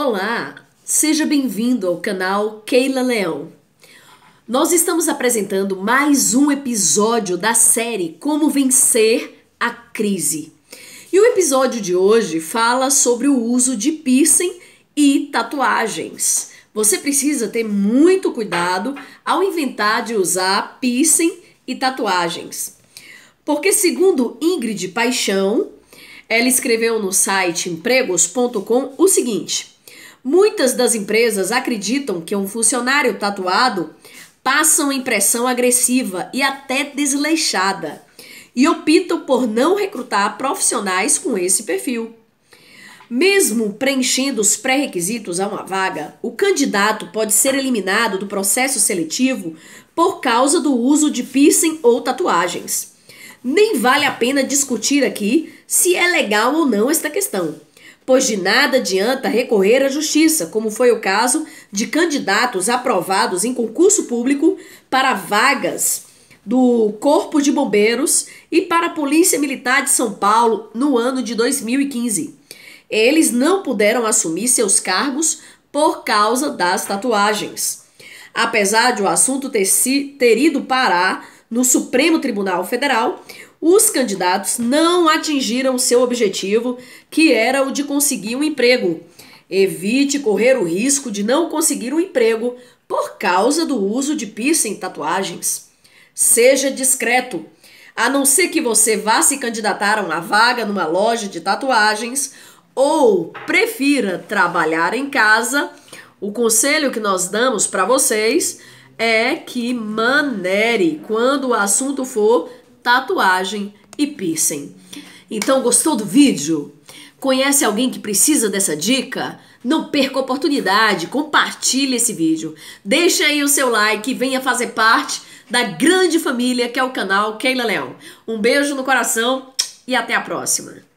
Olá, seja bem-vindo ao canal Keila Leão. Nós estamos apresentando mais um episódio da série Como Vencer a Crise. E o episódio de hoje fala sobre o uso de piercing e tatuagens. Você precisa ter muito cuidado ao inventar de usar piercing e tatuagens. Porque, segundo Ingrid Paixão, ela escreveu no site empregos.com o seguinte: Muitas das empresas acreditam que um funcionário tatuado passa uma impressão agressiva e até desleixada e optam por não recrutar profissionais com esse perfil. Mesmo preenchendo os pré-requisitos a uma vaga, o candidato pode ser eliminado do processo seletivo por causa do uso de piercing ou tatuagens. Nem vale a pena discutir aqui se é legal ou não esta questão pois de nada adianta recorrer à justiça, como foi o caso de candidatos aprovados em concurso público para vagas do Corpo de Bombeiros e para a Polícia Militar de São Paulo no ano de 2015. Eles não puderam assumir seus cargos por causa das tatuagens. Apesar de o assunto ter, se, ter ido parar no Supremo Tribunal Federal, os candidatos não atingiram seu objetivo, que era o de conseguir um emprego. Evite correr o risco de não conseguir um emprego por causa do uso de piercing tatuagens. Seja discreto. A não ser que você vá se candidatar a uma vaga numa loja de tatuagens ou prefira trabalhar em casa, o conselho que nós damos para vocês é que manere quando o assunto for tatuagem e piercing. Então, gostou do vídeo? Conhece alguém que precisa dessa dica? Não perca a oportunidade, compartilhe esse vídeo. Deixe aí o seu like e venha fazer parte da grande família que é o canal Keila Leão. Um beijo no coração e até a próxima.